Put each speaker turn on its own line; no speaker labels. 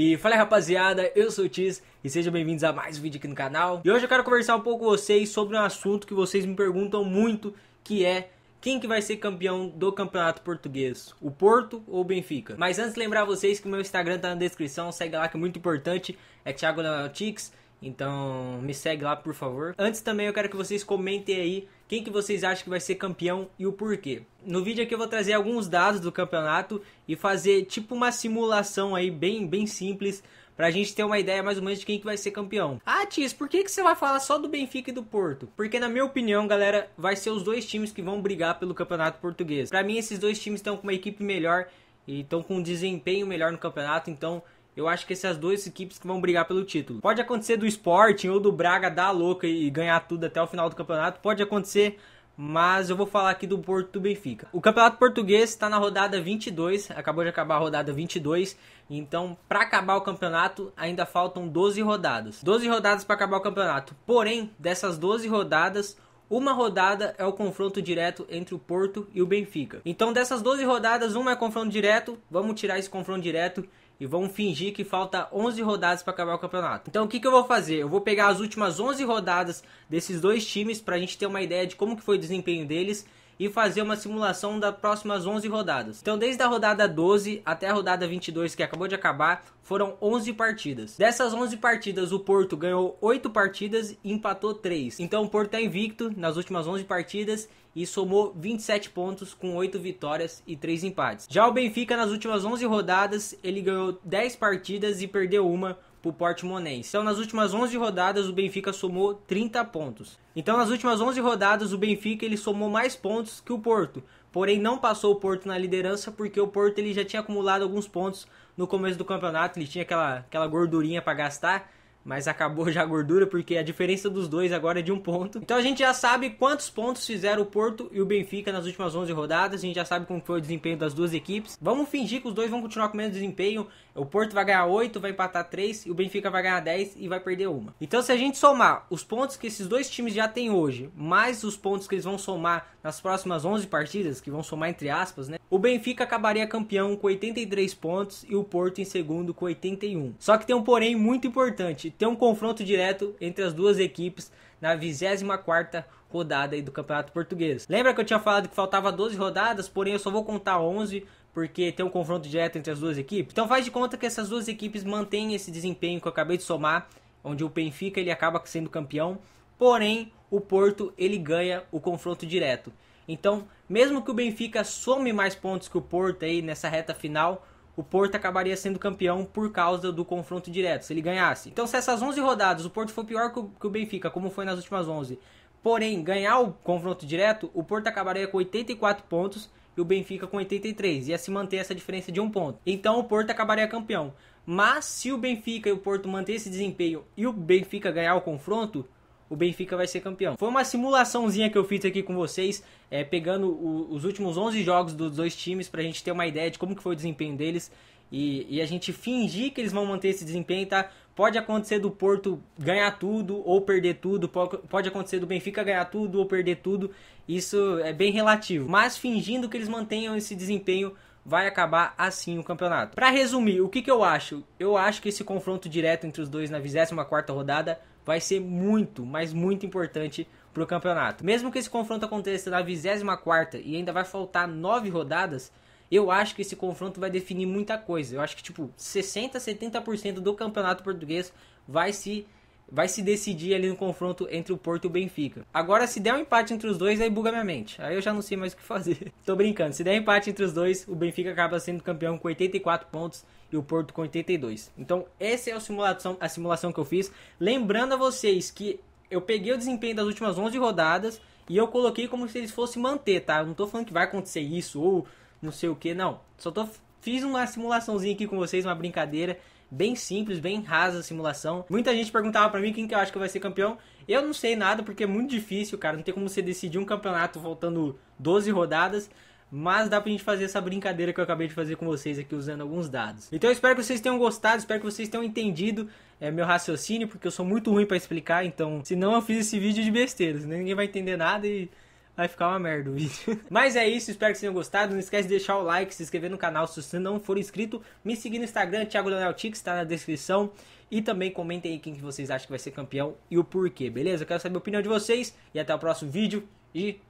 E fala rapaziada, eu sou o Tiz e sejam bem-vindos a mais um vídeo aqui no canal. E hoje eu quero conversar um pouco com vocês sobre um assunto que vocês me perguntam muito, que é quem que vai ser campeão do campeonato português? O Porto ou o Benfica? Mas antes lembrar vocês que o meu Instagram tá na descrição, segue lá que é muito importante, é Thiago Analytics, então me segue lá por favor. Antes também eu quero que vocês comentem aí quem que vocês acham que vai ser campeão e o porquê? No vídeo aqui eu vou trazer alguns dados do campeonato e fazer tipo uma simulação aí bem, bem simples pra gente ter uma ideia mais ou menos de quem que vai ser campeão. Ah, Tis, por que, que você vai falar só do Benfica e do Porto? Porque na minha opinião, galera, vai ser os dois times que vão brigar pelo campeonato português. Para mim, esses dois times estão com uma equipe melhor e estão com um desempenho melhor no campeonato, então eu acho que essas duas equipes que vão brigar pelo título. Pode acontecer do Sporting ou do Braga dar a louca e ganhar tudo até o final do campeonato, pode acontecer, mas eu vou falar aqui do Porto do Benfica. O Campeonato Português está na rodada 22, acabou de acabar a rodada 22, então para acabar o campeonato ainda faltam 12 rodadas. 12 rodadas para acabar o campeonato. Porém, dessas 12 rodadas, uma rodada é o confronto direto entre o Porto e o Benfica. Então, dessas 12 rodadas, uma é confronto direto. Vamos tirar esse confronto direto e vamos fingir que falta 11 rodadas para acabar o campeonato. Então o que, que eu vou fazer? Eu vou pegar as últimas 11 rodadas desses dois times para a gente ter uma ideia de como que foi o desempenho deles e fazer uma simulação das próximas 11 rodadas. Então, desde a rodada 12 até a rodada 22, que acabou de acabar, foram 11 partidas. Dessas 11 partidas, o Porto ganhou 8 partidas e empatou 3. Então, o Porto está invicto nas últimas 11 partidas e somou 27 pontos com 8 vitórias e 3 empates. Já o Benfica nas últimas 11 rodadas, ele ganhou 10 partidas e perdeu uma para o Portimonense. Então nas últimas 11 rodadas o Benfica somou 30 pontos. Então nas últimas 11 rodadas o Benfica ele somou mais pontos que o Porto, porém não passou o Porto na liderança porque o Porto ele já tinha acumulado alguns pontos no começo do campeonato, ele tinha aquela, aquela gordurinha para gastar mas acabou já a gordura porque a diferença dos dois agora é de um ponto. Então a gente já sabe quantos pontos fizeram o Porto e o Benfica nas últimas 11 rodadas, a gente já sabe como foi o desempenho das duas equipes. Vamos fingir que os dois vão continuar com menos desempenho. O Porto vai ganhar 8, vai empatar 3 e o Benfica vai ganhar 10 e vai perder uma. Então se a gente somar os pontos que esses dois times já têm hoje, mais os pontos que eles vão somar nas próximas 11 partidas, que vão somar entre aspas, né? O Benfica acabaria campeão com 83 pontos e o Porto em segundo com 81. Só que tem um porém muito importante, tem um confronto direto entre as duas equipes na 24ª rodada do Campeonato Português. Lembra que eu tinha falado que faltava 12 rodadas, porém eu só vou contar 11 porque tem um confronto direto entre as duas equipes? Então faz de conta que essas duas equipes mantêm esse desempenho que eu acabei de somar, onde o Benfica ele acaba sendo campeão, porém o Porto ele ganha o confronto direto. Então, mesmo que o Benfica some mais pontos que o Porto aí nessa reta final, o Porto acabaria sendo campeão por causa do confronto direto, se ele ganhasse. Então, se essas 11 rodadas o Porto for pior que o, Benfica, como foi nas últimas 11, porém ganhar o confronto direto, o Porto acabaria com 84 pontos e o Benfica com 83. Ia se manter essa diferença de um ponto. Então o Porto acabaria campeão. Mas se o Benfica e o Porto manter esse desempenho e o Benfica ganhar o confronto, o Benfica vai ser campeão. Foi uma simulaçãozinha que eu fiz aqui com vocês, é, pegando o, os últimos 11 jogos dos dois times para a gente ter uma ideia de como que foi o desempenho deles e, e, a gente fingir que eles vão manter esse desempenho, tá? Pode acontecer do Porto ganhar tudo ou perder tudo, pode acontecer do Benfica ganhar tudo ou perder tudo, isso é bem relativo. Mas fingindo que eles mantenham esse desempenho vai acabar assim o campeonato. Para resumir, o que, que eu acho? Eu acho que esse confronto direto entre os dois na 24 rodada vai ser muito, mas muito importante para o campeonato. Mesmo que esse confronto aconteça na 24 e ainda vai faltar nove rodadas, eu acho que esse confronto vai definir muita coisa. Eu acho que tipo 60, 70% do campeonato português vai se vai se decidir ali no confronto entre o Porto e o Benfica. Agora, se der um empate entre os dois, aí buga minha mente. Aí eu já não sei mais o que fazer. Tô brincando. Se der um empate entre os dois, o Benfica acaba sendo campeão com 84 pontos e o Porto com 82. Então, essa é a simulação, a simulação que eu fiz. Lembrando a vocês que eu peguei o desempenho das últimas 11 rodadas e eu coloquei como se eles fossem manter, tá? Eu não tô falando que vai acontecer isso ou não sei o que, não. Só tô Fiz uma simulaçãozinha aqui com vocês, uma brincadeira bem simples, bem rasa a simulação. Muita gente perguntava para mim quem que eu acho que vai ser campeão. Eu não sei nada porque é muito difícil, cara. Não tem como você decidir um campeonato faltando 12 rodadas. Mas dá pra gente fazer essa brincadeira que eu acabei de fazer com vocês aqui usando alguns dados. Então eu espero que vocês tenham gostado, espero que vocês tenham entendido é, meu raciocínio, porque eu sou muito ruim para explicar, então se não eu fiz esse vídeo de besteiras, né? ninguém vai entender nada e vai ficar uma merda o vídeo. Mas é isso, espero que vocês tenham gostado. Não esquece de deixar o like, se inscrever no canal se você não for inscrito. Me seguir no Instagram, Thiago Daniel Tix, tá na descrição. E também comentem aí quem que vocês acham que vai ser campeão e o porquê, beleza? Eu quero saber a opinião de vocês e até o próximo vídeo e